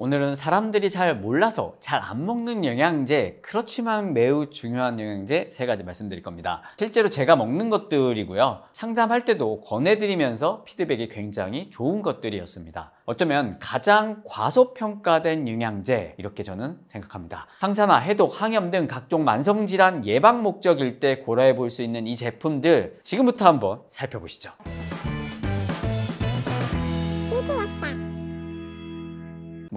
오늘은 사람들이 잘 몰라서 잘 안 먹는 영양제 그렇지만 매우 중요한 영양제 세 가지 말씀드릴 겁니다 실제로 제가 먹는 것들이고요 상담할 때도 권해드리면서 피드백이 굉장히 좋은 것들이었습니다 어쩌면 가장 과소평가된 영양제 이렇게 저는 생각합니다 항산화, 해독, 항염 등 각종 만성질환 예방 목적일 때 고려해 볼 수 있는 이 제품들 지금부터 한번 살펴보시죠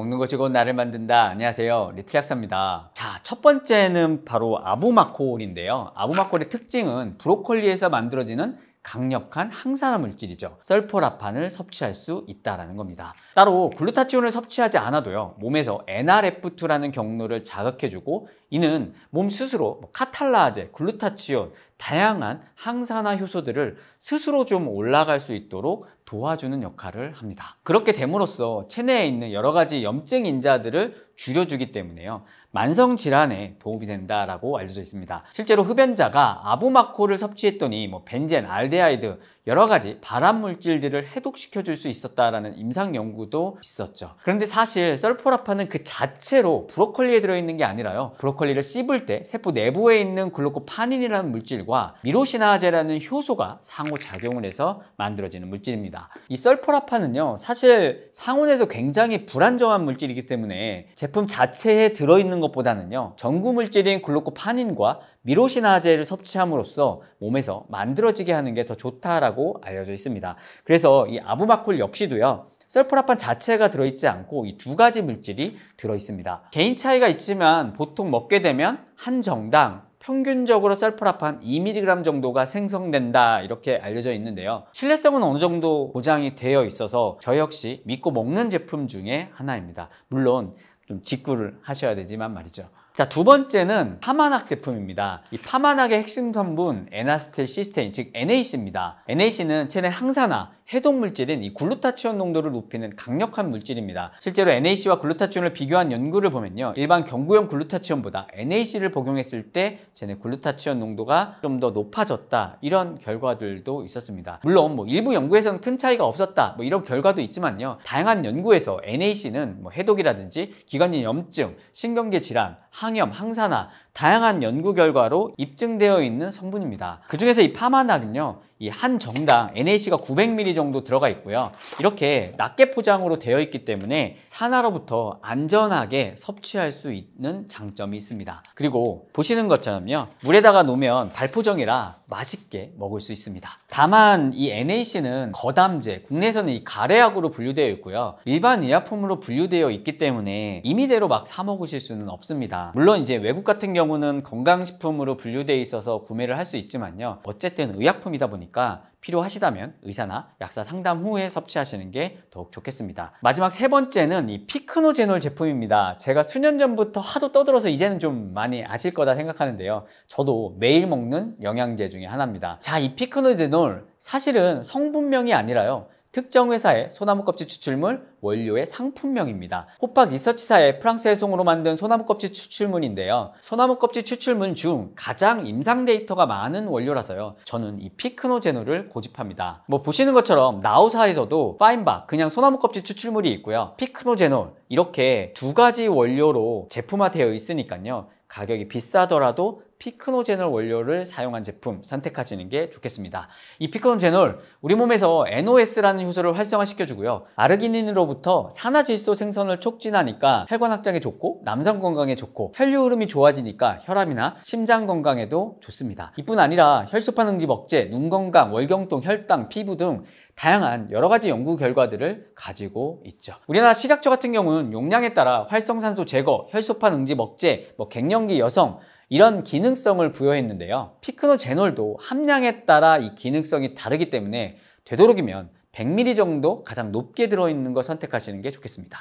먹는 것이곧 나를 만든다. 안녕하세요. 리트 약사입니다. 자, 첫 번째는 바로 아부마콜인데요. 아부마콜의 특징은 브로콜리에서 만들어지는 강력한 항산화 물질이죠. 썰포라판을 섭취할 수 있다는 겁니다. 따로 글루타치온을 섭취하지 않아도요. 몸에서 NRF2라는 경로를 자극해주고 이는 몸 스스로 뭐 카탈라제, 글루타치온, 다양한 항산화 효소들을 스스로 좀 올라갈 수 있도록 도와주는 역할을 합니다. 그렇게 됨으로써 체내에 있는 여러 가지 염증 인자들을 줄여주기 때문에요. 만성 질환에 도움이 된다라고 알려져 있습니다. 실제로 흡연자가 아부마코를 섭취했더니 뭐 벤젠, 알 알데하이드 여러 가지 발암 물질들을 해독시켜 줄 수 있었다라는 임상 연구도 있었죠. 그런데 사실 썰포라파는그 자체로 브로콜리에 들어 있는 게 아니라요. 브로콜리를 씹을 때 세포 내부에 있는 글루코파닌이라는 물질과 미로시나제라는 효소가 상호작용을 해서 만들어지는 물질입니다. 이썰포라파는요 사실 상온에서 굉장히 불안정한 물질이기 때문에 제품 자체에 들어 있는 것보다는요. 전구 물질인 글루코파닌과 미로시나제를 섭취함으로써 몸에서 만들어지게 하는 게 더 좋다라고 알려져 있습니다. 그래서 이아부마콜 역시도요. 셀프라판 자체가 들어있지 않고 이 두 가지 물질이 들어있습니다. 개인 차이가 있지만 보통 먹게 되면 한 정당 평균적으로 셀프라판 2mg 정도가 생성된다 이렇게 알려져 있는데요. 신뢰성은 어느 정도 보장이 되어 있어서 저 역시 믿고 먹는 제품 중에 하나입니다. 물론 좀 직구를 하셔야 되지만 말이죠. 자, 두 번째는 파마낙 제품입니다. 이 파마낙의 핵심 성분 에나스틸 시스테인, 즉 NAC입니다. NAC는 체내 항산화, 해독 물질인 이 글루타치온 농도를 높이는 강력한 물질입니다. 실제로 NAC와 글루타치온을 비교한 연구를 보면요. 일반 경구용 글루타치온보다 NAC를 복용했을 때 쟤네 글루타치온 농도가 좀 더 높아졌다. 이런 결과들도 있었습니다. 물론 뭐 일부 연구에서는 큰 차이가 없었다. 뭐 이런 결과도 있지만요. 다양한 연구에서 NAC는 뭐 해독이라든지 기관지 염증, 신경계 질환, 항염, 항산화 다양한 연구 결과로 입증되어 있는 성분입니다. 그중에서 이 파마낙은요. 이 한 정당 NAC가 900ml 정도 들어가 있고요. 이렇게 낱개 포장으로 되어 있기 때문에 산화로부터 안전하게 섭취할 수 있는 장점이 있습니다. 그리고 보시는 것처럼요. 물에다가 놓으면 달포정이라 맛있게 먹을 수 있습니다. 다만 이 NAC는 거담제, 국내에서는 이 가래약으로 분류되어 있고요. 일반 의약품으로 분류되어 있기 때문에 임의대로 막 사 먹으실 수는 없습니다. 물론 이제 외국 같은 경우 경우는 건강식품으로 분류되어 있어서 구매를 할 수 있지만요. 어쨌든 의약품이다 보니까 필요하시다면 의사나 약사 상담 후에 섭취하시는 게 더욱 좋겠습니다. 마지막 세 번째는 이 피크노제놀 제품입니다. 제가 수년 전부터 하도 떠들어서 이제는 좀 많이 아실 거다 생각하는데요. 저도 매일 먹는 영양제 중에 하나입니다. 자, 이 피크노제놀 사실은 성분명이 아니라요. 특정 회사의 소나무 껍질 추출물 원료의 상품명입니다. 호박 리서치사의 프랑스 의송으로 만든 소나무 껍질 추출물인데요. 소나무 껍질 추출물 중 가장 임상 데이터가 많은 원료라서요. 저는 이 피크노제노를 고집합니다. 뭐 보시는 것처럼 나우사에서도 파인바 그냥 소나무 껍질 추출물이 있고요. 피크노제놀 이렇게 두 가지 원료로 제품화되어 있으니까요. 가격이 비싸더라도 피크노제놀 원료를 사용한 제품 선택하시는 게 좋겠습니다. 이 피크노제놀 우리 몸에서 NOS라는 효소를 활성화시켜주고요. 아르기닌으로 때부터 산화질소 생성을 촉진하니까 혈관 확장에 좋고 남성 건강에 좋고 혈류 흐름이 좋아지니까 혈압이나 심장 건강에도 좋습니다. 이뿐 아니라 혈소판 응집 억제, 눈 건강, 월경통, 혈당, 피부 등 다양한 여러 가지 연구 결과들을 가지고 있죠. 우리나라 식약처 같은 경우는 용량에 따라 활성산소 제거, 혈소판 응집 억제, 뭐 갱년기 여성, 이런 기능성을 부여했는데요. 피크노제놀도 함량에 따라 이 기능성이 다르기 때문에 되도록이면 100mm 정도 가장 높게 들어있는 걸 선택하시는 게 좋겠습니다.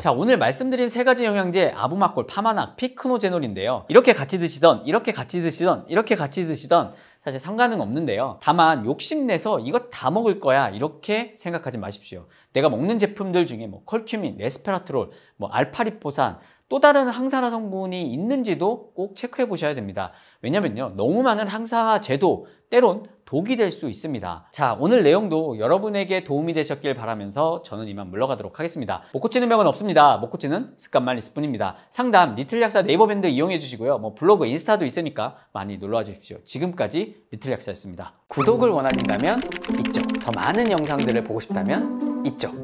자 오늘 말씀드린 세 가지 영양제 아부막골 파마낙, 피크노제놀인데요. 이렇게 같이 드시던 이렇게 같이 드시던 이렇게 같이 드시던 사실 상관은 없는데요. 다만 욕심내서 이거 다 먹을 거야 이렇게 생각하지 마십시오. 내가 먹는 제품들 중에 뭐 컬큐민, 레스페라트롤, 뭐 알파리포산, 또 다른 항산화 성분이 있는지도 꼭 체크해 보셔야 됩니다. 왜냐면요. 너무 많은 항산화제도 때론 독이 될 수 있습니다. 자, 오늘 내용도 여러분에게 도움이 되셨길 바라면서 저는 이만 물러가도록 하겠습니다. 못 고치는 병은 없습니다. 못 고치는 습관만 있을 뿐입니다 상담 리틀 약사 네이버 밴드 이용해 주시고요. 뭐 블로그, 인스타도 있으니까 많이 놀러와 주십시오. 지금까지 리틀 약사였습니다. 구독을 원하신다면 이쪽, 더 많은 영상들을 보고 싶다면 이쪽